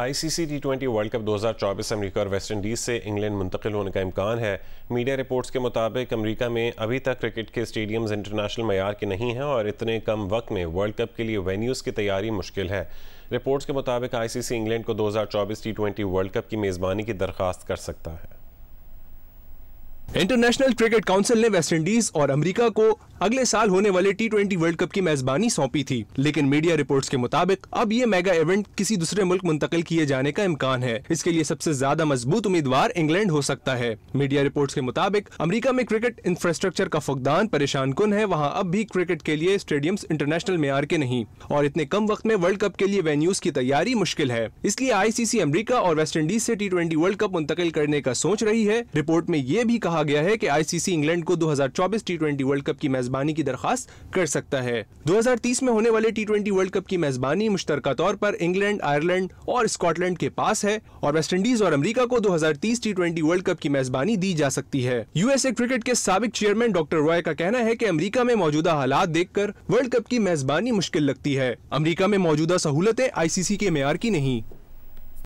ICC T twenty World Cup 2024 America और West Indies से England मुंतकिल होने का इम्कान है मीडिया रिपोर्ट्स के मुताबिक अमेरिका में अभी तक क्रिकेट के स्टेडियम्स इंटरनेशनल मैार के नहीं हैं और इतने कम वक्त में वर्ल्ड कप के लिए वेन्यूज़ की तैयारी मुश्किल है रिपोर्ट्स के मुताबिक आईसीसी इंग्लैंड को 2024 टी ट्वेंटी वर्ल्ड कप की मेज़बानी की दरख्वास्त कर सकता है इंटरनेशनल क्रिकेट काउंसिल ने वेस्टइंडीज और अमेरिका को अगले साल होने वाले टी ट्वेंटी वर्ल्ड कप की मेजबानी सौंपी थी लेकिन मीडिया रिपोर्ट्स के मुताबिक अब ये मेगा इवेंट किसी दूसरे मुल्क मुंतकिल किए जाने का इम्कान है इसके लिए सबसे ज्यादा मजबूत उम्मीदवार इंग्लैंड हो सकता है मीडिया रिपोर्ट्स के मुताबिक अमरीका में क्रिकेट इंफ्रास्ट्रक्चर का फुकदान परेशान कुन है वहाँ अब भी क्रिकेट के लिए स्टेडियम इंटरनेशनल मैार के नहीं और इतने कम वक्त में वर्ल्ड कप के लिए वेन्यूज की तैयारी मुश्किल है इसलिए आईसीसी अमरीका और वेस्ट इंडीज ऐसी टी ट्वेंटी वर्ल्ड कप मुंतकिल करने का सोच रही है रिपोर्ट में ये भी कहा कहा गया है कि आईसीसी इंग्लैंड को 2024 टी वर्ल्ड कप की मेजबानी की दरखास्त कर सकता है 2030 में होने वाले टी वर्ल्ड कप की मेजबानी मुश्तर तौर पर इंग्लैंड आयरलैंड और स्कॉटलैंड के पास है और वेस्टइंडीज और अमरीका को 2030 टी वर्ल्ड कप की मेजबानी दी जा सकती है यूएसए क्रिकेट के सबक चेयरमैन डॉक्टर रॉय का कहना है की अमरीका में मौजूदा हालात देख वर्ल्ड कप की मेजबानी मुश्किल लगती है अमरीका में मौजूदा सहूलतें आईसीसी के मैार की नहीं